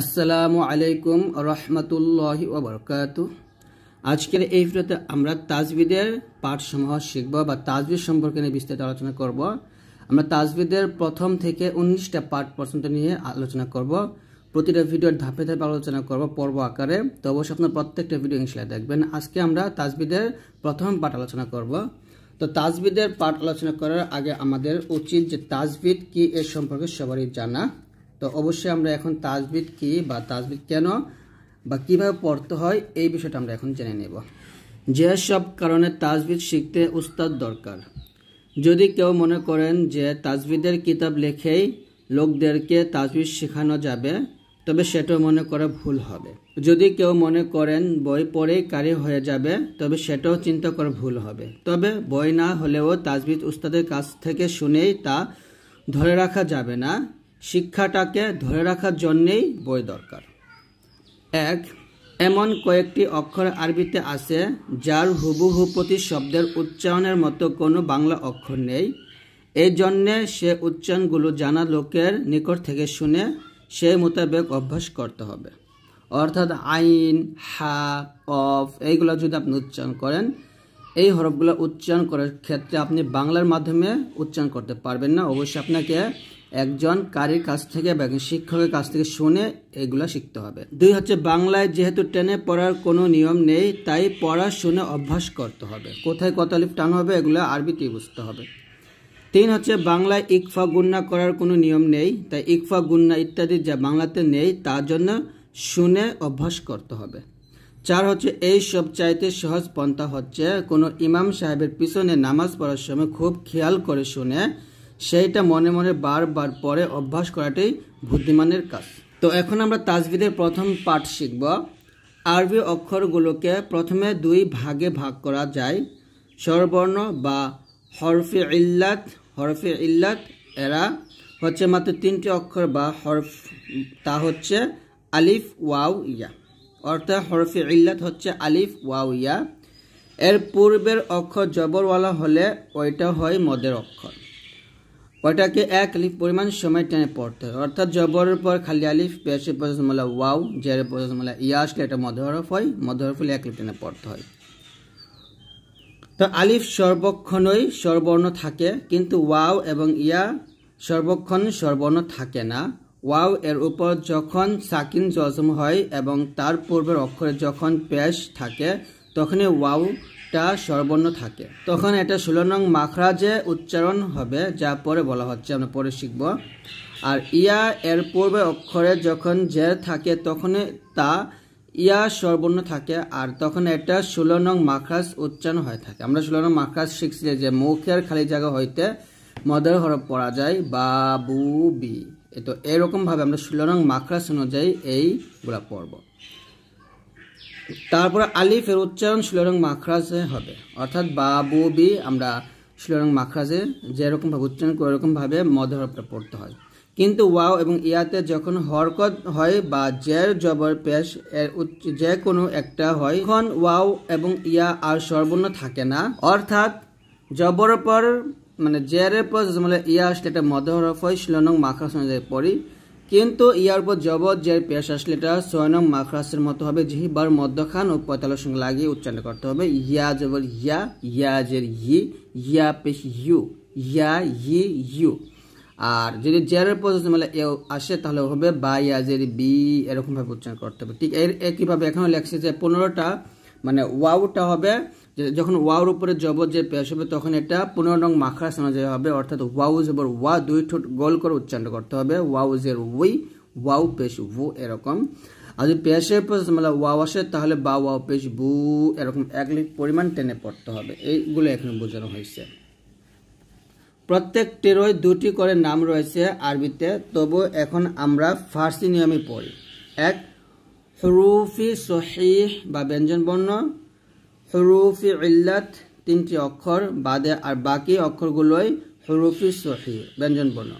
আসসালামু আলাইকুম রহমতুল্লাহ ওবরকাত আজকের এই ভিডিওতে আমরা তাজবিদের পাঠসমূহ শিখব বা তাজবিদ সম্পর্কে নিয়ে বিস্তারিত আলোচনা করব আমরা তাজবিদের প্রথম থেকে উনিশটা পাঠ পর্যন্ত নিয়ে আলোচনা করব প্রতিটা ভিডিওর ধাপে ধাপে আলোচনা করব পর্ব আকারে তো অবশ্যই আপনার প্রত্যেকটা ভিডিও ইনশাল্লাহ দেখবেন আজকে আমরা তাজবিদের প্রথম পাঠ আলোচনা করব তো তাজবিদের পাঠ আলোচনা করার আগে আমাদের উচিত যে তাজবিদ কি এর সম্পর্কে সবারই জানা তো অবশ্যই আমরা এখন তাজবিদ কি বা তাজবিদ কেন বা কিভাবে পড়তে হয় এই বিষয়টা আমরা এখন জেনে নেব যে সব কারণে তাজবিদ শিখতে উস্তাদ দরকার যদি কেউ মনে করেন যে তাজবিদের কিতাব লেখেই লোকদেরকে তাজবিদ শেখানো যাবে তবে সেটা মনে করা ভুল হবে যদি কেউ মনে করেন বই পড়েই কারি হয়ে যাবে তবে সেটাও চিন্তা করা ভুল হবে তবে বই না হলেও তাজবিদ উস্তাদের কাছ থেকে শুনেই তা ধরে রাখা যাবে না শিক্ষাটাকে ধরে রাখার জন্যেই বই দরকার এক এমন কয়েকটি অক্ষর আরবিতে আছে যার হুবহু শব্দের উচ্চারণের মতো কোনো বাংলা অক্ষর নেই এই জন্যে সে উচ্চারণগুলো জানা লোকের নিকট থেকে শুনে সেই মোতাবেক অভ্যাস করতে হবে অর্থাৎ আইন হা অফ এইগুলো যদি আপনি উচ্চারণ করেন এই হরফগুলো উচ্চারণ করার ক্ষেত্রে আপনি বাংলার মাধ্যমে উচ্চারণ করতে পারবেন না অবশ্যই আপনাকে একজন কারির কাছ থেকে বা শিক্ষকের কাছ থেকে শুনে এগুলো শিখতে হবে দুই হচ্ছে বাংলায় যেহেতু টেনে পড়ার কোনো নিয়ম নেই তাই পড়া শুনে অভ্যাস করতে হবে কোথায় কত লিপ টান হবে এগুলো আরবিতেই বুঝতে হবে তিন হচ্ছে বাংলায় ইকফা গুন্না করার কোনো নিয়ম নেই তাই ইকফা গুন্না ইত্যাদি যা বাংলাতে নেই তার জন্য শুনে অভ্যাস করতে হবে চার হচ্ছে এই সব চাইতে সহজ পন্থা হচ্ছে কোনো ইমাম সাহেবের পিছনে নামাজ পড়ার সময় খুব খেয়াল করে শুনে সেইটা মনে মনে বারবার পরে অভ্যাস করাটাই বুদ্ধিমানের কাজ তো এখন আমরা তাজবিদের প্রথম পাঠ শিখব আরবি অক্ষরগুলোকে প্রথমে দুই ভাগে ভাগ করা যায় স্বরবর্ণ বা হরফে ইল্লাত হরফে ইল্লাত এরা হচ্ছে মাত্র তিনটি অক্ষর বা হরফ তা হচ্ছে আলিফ ওয়াও ইয়া অর্থাৎ হরফে ইল্লাত হচ্ছে আলিফ ওয়াউ ইয়া এর পূর্বের অক্ষর জবরওয়ালা হলে ওইটা হয় মদের অক্ষর ওইটাকে এক আলিফ পরিমাণ সময় টেনে পড়তে হয় অর্থাৎ জবরের পর খালি আলিফ পেশের প্রশাসমলা ওয়াও পঁচাশ মালা ইয়া আসলে এটা মধ্য হরফ হয় মধ্য হরফ হলে এক আলিফ টেনে পড়তে হয় তো আলিফ সর্বক্ষণই সর্বর্ণ থাকে কিন্তু ওয়াও এবং ইয়া সর্বক্ষণ সর্বর্ণ থাকে না ওয়াও এর উপর যখন সাকিন জজম হয় এবং তার পূর্বের অক্ষরে যখন পেশ থাকে তখনই ওয়াউটা সর্বর্ণ থাকে তখন এটা ষোলো নং মাখরাজে উচ্চারণ হবে যা পরে বলা হচ্ছে আমরা পরে শিখব আর ইয়া এর পূর্বে অক্ষরে যখন জের থাকে তখনই তা ইয়া সর্বর্ণ থাকে আর তখন এটা ষোলো নং মাখরাজ উচ্চারণ হয়ে থাকে আমরা ষোলো নং মাখরাজ শিখছি যে মুখের খালি জায়গা হইতে মদের হরফ পড়া যায় বা বু বি তো এরকমভাবে আমরা ষোলো রং মাখরাস অনুযায়ী এইগুলা পড়ব তারপরে আলিফের উচ্চারণ ষোলো রং মাখরাজে হবে অর্থাৎ বা বু বি আমরা ষোলো রং মাখরাজে যেরকমভাবে উচ্চারণ করি ওরকমভাবে মধ্যরপটা পড়তে হয় কিন্তু ওয়াও এবং ইয়াতে যখন হরকত হয় বা জের জবর পেশ এর যে কোনো একটা হয় তখন ওয়াও এবং ইয়া আর সর্বর্ণ থাকে না অর্থাৎ জবর পর মানে জেরের পর জমলে ইয়া আসলে এটা মধ্যরফ হয় শিলনং নং মাখরাস অনুযায়ী পড়ি কিন্তু ইয়ার পর জব জের পেশ আসলে এটা সয়নং নং মাখরাসের মতো হবে মধ্য মধ্যখান ও পঁয়তাল্লিশ সঙ্গে লাগিয়ে উচ্চারণ করতে হবে ইয়া জবর ইয়া ইয়া জের ই ইয়া পেশ ইউ ইয়া ই ইউ আর যদি জেরের পজিশন মানে এ আসে তাহলে হবে বা জের বি এরকমভাবে উচ্চারণ করতে হবে ঠিক এর একইভাবে এখানে লেখছে যে পনেরোটা মানে ওয়াউটা হবে যখন ওয়াওর উপরে জব যে পেশ হবে তখন এটা পনেরো নং মাখা শোনা যায় হবে অর্থাৎ ওয়াউজ এবার ওয়া দুই ঠোঁট গোল করে উচ্চারণ করতে হবে ওয়াউজের উই ওয়াউ পেশ উ এরকম আর যদি পেশের মানে ওয়াও আসে তাহলে বা ওয়াও পেশ বু এরকম এক লিখ পরিমাণ টেনে পড়তে হবে এইগুলো এখানে বোঝানো হয়েছে প্রত্যেক টেরোয় দুটি করে নাম রয়েছে আরবিতে তবু এখন আমরা ফার্সি নিয়মে পড়ি এক হরুফি সহি বা ব্যঞ্জনবর্ণ হরুফি ইল্লাত তিনটি অক্ষর বাদে আর বাকি অক্ষরগুলোই হরুফি সহি ব্যঞ্জনবর্ণ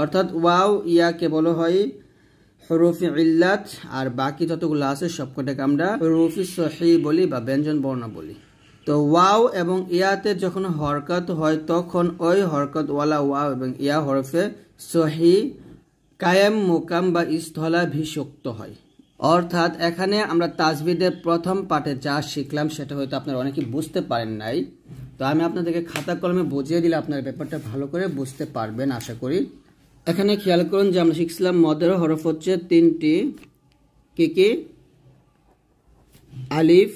অর্থাৎ ওয়াও ইয়াকে বলা হয় হরুফি ইল্লাত আর বাকি যতগুলো আছে সবকটাকে আমরা হরুফি সহি বলি বা ব্যঞ্জন বর্ণ বলি তো ওয়াও এবং ইয়াতে যখন হরকত হয় তখন ওই ওয়ালা ওয়াও এবং ইয়া হরফে সহি কায়েম মোকাম বা স্থলাভিষক্ত হয় অর্থাৎ এখানে আমরা তাজবিদের প্রথম পাঠে যা শিখলাম সেটা হয়তো আপনারা অনেকে বুঝতে পারেন নাই তো আমি আপনাদেরকে খাতা কলমে বুঝিয়ে দিলে আপনার ব্যাপারটা ভালো করে বুঝতে পারবেন আশা করি এখানে খেয়াল করুন যে আমরা শিখছিলাম মদের হরফ হচ্ছে তিনটি কে কে আলিফ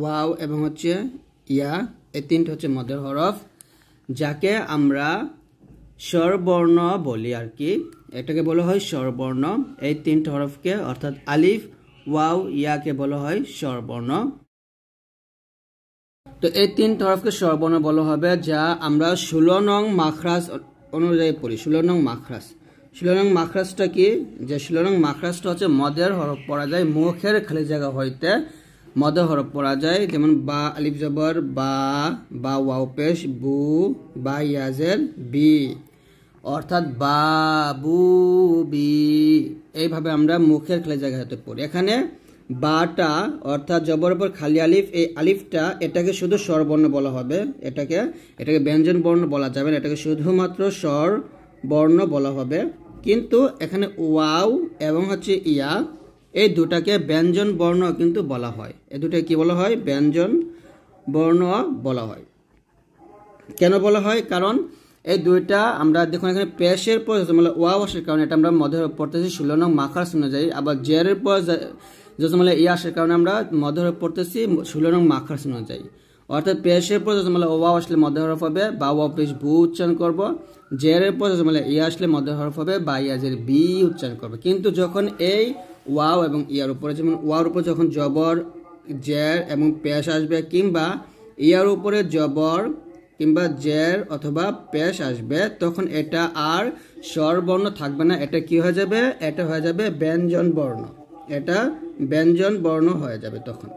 ওয়াও এবং হচ্ছে ইয়া এই তিনটি হচ্ছে মদের হরফ যাকে আমরা স্বরবর্ণ বলি আর কি এটাকে বলা হয় স্বরবর্ণ এই তিনটে হরফকে অর্থাৎ আলিফ ওয়াও ইয়াকে বলা হয় স্বরবর্ণ তো এই তিন তরফকে স্বরবর্ণ বলা হবে যা আমরা ষোলো নং মাখরাস অনুযায়ী পড়ি ষোলো নং মাখরাস ষোলো নং মাখরাসটা কি যে ষোলো নং মাখরাসটা হচ্ছে মদের হরফ পড়া যায় মুখের খালি জায়গা হইতে মদের হরফ পড়া যায় যেমন বা আলিফ জবর বা বা ওয়াও পেশ বু বা ইয়াজের বি অর্থাৎ বাবুবি এইভাবে আমরা মুখের খালি জায়গা পড়ি এখানে বাটা অর্থাৎ জবর উপর খালি আলিফ এই আলিফটা এটাকে শুধু স্বরবর্ণ বলা হবে এটাকে এটাকে ব্যঞ্জন বর্ণ বলা যাবে না এটাকে শুধুমাত্র স্বর বর্ণ বলা হবে কিন্তু এখানে ওয়াও এবং হচ্ছে ইয়া এই দুটাকে ব্যঞ্জন বর্ণ কিন্তু বলা হয় এই দুটাকে কি বলা হয় ব্যঞ্জন বর্ণ বলা হয় কেন বলা হয় কারণ এই দুইটা আমরা দেখুন এখানে পেশের পর মানে ওয়া ওয়াশের কারণে এটা আমরা মধ্যে পড়তেছি ষোলো নং মাখার যাই আবার জেরের পর যজমালা মানে ইয়াসের কারণে আমরা মধ্যে পড়তেছি ষোলো নং মাখার যাই অর্থাৎ পেশের পর যজমালা মানে ওয়া আসলে মধ্যে হরফ হবে বা ওয়া পেশ ভূ উচ্চারণ করব জেরের পর মানে ইয়া আসলে মধ্যে হরফ হবে বা ইয়াজের বি উচ্চারণ করব কিন্তু যখন এই ওয়াও এবং ইয়ার উপরে যেমন ওয়ার উপর যখন জবর জের এবং পেশ আসবে কিংবা ইয়ার উপরে জবর কিংবা জের অথবা পেশ আসবে তখন এটা আর স্বরবর্ণ থাকবে না এটা কি হয়ে যাবে এটা হয়ে যাবে ব্যঞ্জন বর্ণ এটা ব্যঞ্জন বর্ণ হয়ে যাবে তখন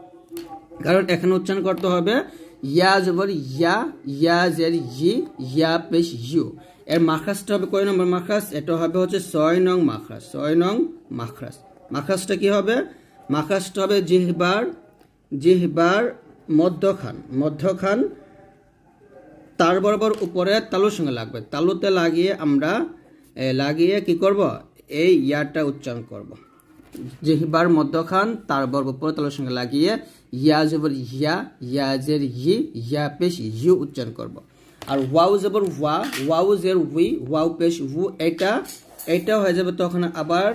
কারণ এখানে উচ্চারণ করতে হবে ইয়া জবর ইয়া ইয়া জের ই ইয়া পেশ ইউ এর মাখাসটা হবে কয় নম্বর মাখাস এটা হবে হচ্ছে ছয় নং মাখাস ছয় নং মাখাস মাখাসটা কি হবে মাখাসটা হবে জিহবার জিহবার মধ্যখান মধ্যখান তার বরাবর উপরে তালুর সঙ্গে লাগবে তালুতে লাগিয়ে আমরা লাগিয়ে কি করব এই ইয়াটা উচ্চারণ করব জিহবার মধ্যখান তার বর্ব উপরে তালুর সঙ্গে লাগিয়ে ইয়া জবর ইয়া ইয়াজের ই ইয়া পেশ ইউ উচ্চারণ করব আর ওয়াউ জবর ওয়া ওয়াউ জের উই ওয়াউ পেশ উ এটা এটা হয়ে যাবে তখন আবার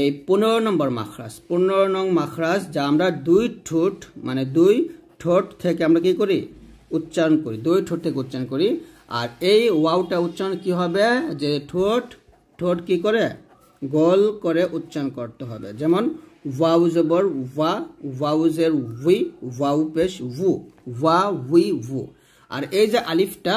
এই পনেরো নম্বর মাখরাজ পনেরো নং মাখরাজ যা আমরা দুই ঠোঁট মানে দুই ঠোঁট থেকে আমরা কি করি উচ্চারণ করি দুই ঠোঁট থেকে উচ্চারণ করি আর এই ওয়াউটা উচ্চারণ কি হবে যে ঠোঁট ঠোঁট কি করে গোল করে উচ্চারণ করতে হবে যেমন ওয়াউজবর ওয়া ওয়াউজের উই ওয়াউ পেশ উ ওয়া উই উ আর এই যে আলিফটা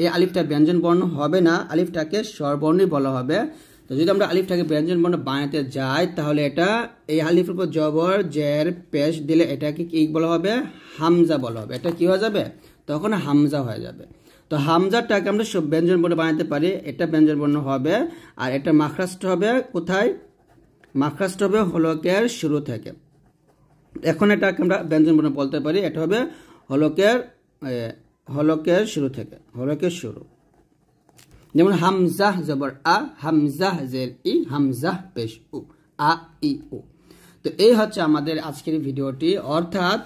এই আলিফটা ব্যঞ্জন বর্ণ হবে না আলিফটাকে স্বরবর্ণই বলা হবে তো যদি আমরা আলিফটাকে ব্যঞ্জন বর্ণ বানাতে যাই তাহলে এটা এই আলিফের উপর জবর জের পেশ দিলে এটাকে কি বলা হবে হামজা বলা হবে এটা কি হয়ে যাবে তখন হামজা হয়ে যাবে তো হামজাটাকে আমরা ব্যঞ্জন বর্ণ বানাতে পারি এটা ব্যঞ্জন বর্ণ হবে আর এটা মাখরাস্ট হবে কোথায় মাখরাস্ট হবে হলকের শুরু থেকে এখন এটাকে আমরা ব্যঞ্জন বর্ণ বলতে পারি এটা হবে হলকের হলকের শুরু থেকে হলকের শুরু যেমন হামজাহ জবর আ হামজাহ জের ই হামজাহ পেশ উ আ ই ও তো এই হচ্ছে আমাদের আজকের ভিডিওটি অর্থাৎ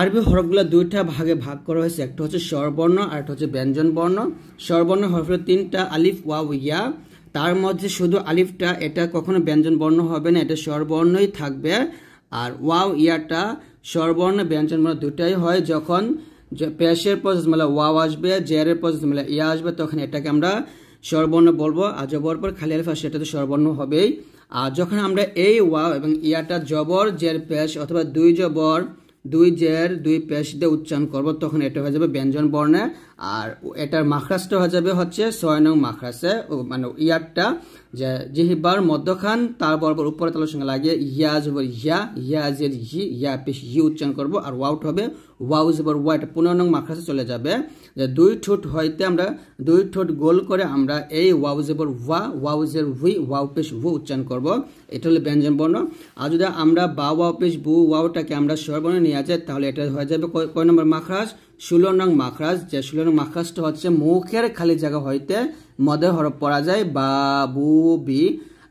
আরবি হরফগুলো দুইটা ভাগে ভাগ করা হয়েছে একটা হচ্ছে স্বরবর্ণ আর একটা হচ্ছে ব্যঞ্জন বর্ণ স্বরবর্ণ হরফ তিনটা আলিফ ওয়া ইয়া তার মধ্যে শুধু আলিফটা এটা কখনো ব্যঞ্জন বর্ণ হবে না এটা স্বরবর্ণই থাকবে আর ওয়াও ইয়াটা স্বরবর্ণ ব্যঞ্জন বর্ণ দুটাই হয় যখন পেশের পর মানে ওয়াও আসবে জেয়ারের পর মানে ইয়া আসবে তখন এটাকে আমরা স্বরবর্ণ বলবো আর জবর পর খালি আলিফ আসে সেটা তো স্বরবর্ণ হবেই আর যখন আমরা এই ওয়াও এবং ইয়াটা জবর জের পেশ অথবা দুই জবর দুই জের দুই পেশ দিয়ে উচ্চারণ করব তখন এটা হয়ে যাবে ব্যঞ্জন বর্ণে আর এটার মাখরাসটা হয়ে যাবে হচ্ছে ছয় নং মাখরাসে মানে ইয়ারটা যে জিহিবার মধ্যখান তার বরাবর উপরে তালের সঙ্গে লাগিয়ে ইয়া জবর ইয়া ইয়া জের হি ইয়া পেশ হি উচ্চারণ করব আর ওয়াউট হবে ওয়াউ জবর ওয়াইট পুনর্ন মাখাসে চলে যাবে যে দুই ঠোঁট হইতে আমরা দুই ঠোঁট গোল করে আমরা এই ওয়াউ জবর ওয়া ওয়াউ জের হুই ওয়াউ পেশ হু উচ্চারণ করব এটা হলো ব্যঞ্জন বর্ণ আর যদি আমরা বা ওয়াউ পেশ বু ওয়াউটাকে আমরা স্বরবর্ণে নিয়ে যাই তাহলে এটা হয়ে যাবে কয় নম্বর মাখরাজ ষোলো নং মাখরাজ যে ষোলো নং মাখরাজটা হচ্ছে মুখের খালি জায়গা হইতে মদে হরফ পরা যায় বা বু বি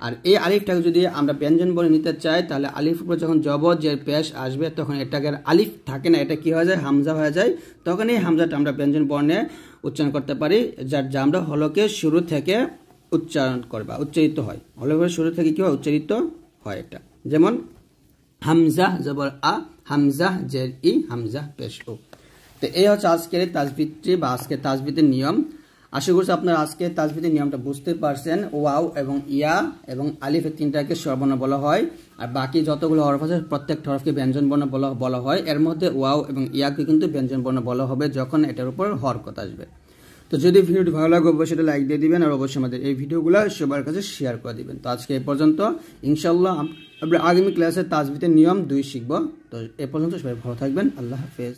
আর এই আলিফটাকে যদি আমরা ব্যঞ্জন বলে নিতে চাই তাহলে আলিফ উপর যখন জবর যে পেশ আসবে তখন এটাকে আলিফ থাকে না এটা কি হয়ে যায় হামজা হয়ে যায় তখন এই হামজাটা আমরা ব্যঞ্জন বর্ণে উচ্চারণ করতে পারি যার যা আমরা হলকে শুরু থেকে উচ্চারণ করবা উচ্চারিত হয় হলকের শুরু থেকে কি হয় উচ্চারিত হয় এটা যেমন হামজা জবর আ হামজা জের ই হামজা পেশ ও তো এই হচ্ছে আজকের তাজবিদটি বা আজকে তাজবিদের নিয়ম আশা করছি আপনারা আজকে তাজবিদের নিয়মটা বুঝতে পারছেন ওয়াও এবং ইয়া এবং আলিফের তিনটাকে স্বরবর্ণ বলা হয় আর বাকি যতগুলো হরফ আছে প্রত্যেক হরফকে ব্যঞ্জনবর্ণ বলা বলা হয় এর মধ্যে ওয়াও এবং ইয়াকে কিন্তু ব্যঞ্জনবর্ণ বলা হবে যখন এটার উপর হরকত আসবে তো যদি ভিডিওটি ভালো লাগে অবশ্যই এটা লাইক দিয়ে দিবেন আর অবশ্যই আমাদের এই ভিডিওগুলো সবার কাছে শেয়ার করে দিবেন তো আজকে এই পর্যন্ত ইনশাল্লাহ আমরা আগামী ক্লাসে তাজবিদের নিয়ম দুই শিখব তো এ পর্যন্ত সবাই ভালো থাকবেন আল্লাহ হাফেজ